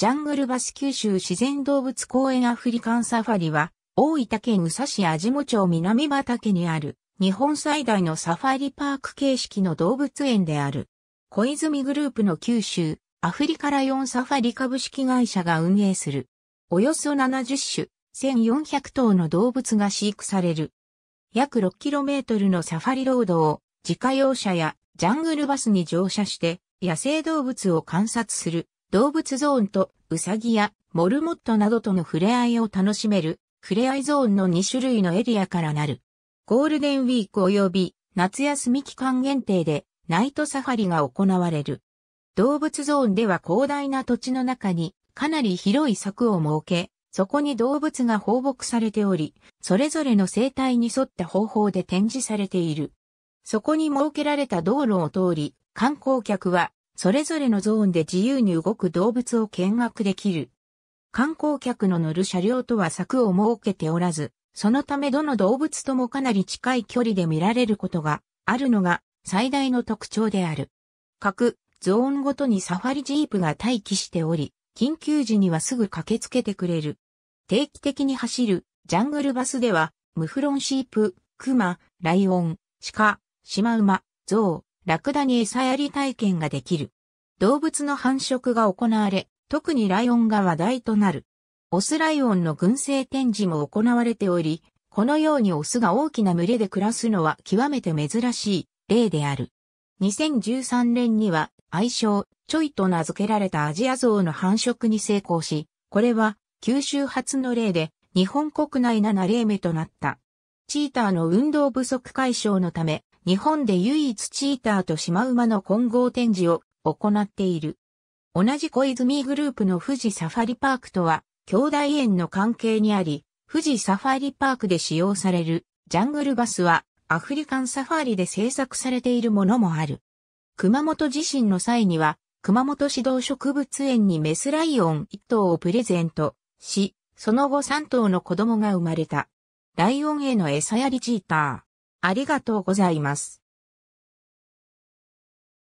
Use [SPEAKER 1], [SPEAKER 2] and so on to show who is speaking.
[SPEAKER 1] ジャングルバス九州自然動物公園アフリカンサファリは、大分県宇佐市味母町南畑にある、日本最大のサファリパーク形式の動物園である。小泉グループの九州、アフリカライオンサファリ株式会社が運営する。およそ70種、1400頭の動物が飼育される。約 6km のサファリロードを、自家用車やジャングルバスに乗車して、野生動物を観察する動物ゾーンとウサギやモルモットなどとの触れ合いを楽しめる、触れ合いゾーンの2種類のエリアからなる。ゴールデンウィーク及び夏休み期間限定でナイトサファリが行われる。動物ゾーンでは広大な土地の中にかなり広い柵を設け、そこに動物が放牧されており、それぞれの生態に沿った方法で展示されている。そこに設けられた道路を通り、観光客はそれぞれのゾーンで自由に動く動物を見学できる。観光客の乗る車両とは柵を設けておらず、そのためどの動物ともかなり近い距離で見られることがあるのが最大の特徴である。各ゾーンごとにサファリジープが待機しており、緊急時にはすぐ駆けつけてくれる。定期的に走るジャングルバスでは、ムフロンシープ、クマ、ライオン、シカ、シマウマ、ゾウ、ラクダに餌やり体験ができる。動物の繁殖が行われ、特にライオンが話題となる。オスライオンの群生展示も行われており、このようにオスが大きな群れで暮らすのは極めて珍しい例である。2013年には愛称、ちょいと名付けられたアジアゾウの繁殖に成功し、これは九州初の例で日本国内7例目となった。チーターの運動不足解消のため、日本で唯一チーターとシマウマの混合展示を行っている。同じ小泉グループの富士サファリパークとは、兄弟園の関係にあり、富士サファリパークで使用されるジャングルバスはアフリカンサファリで制作されているものもある。熊本地震の際には、熊本市動植物園にメスライオン1頭をプレゼントし、その後3頭の子供が生まれた。ライオンへの餌やりチーター。ありがとうございます。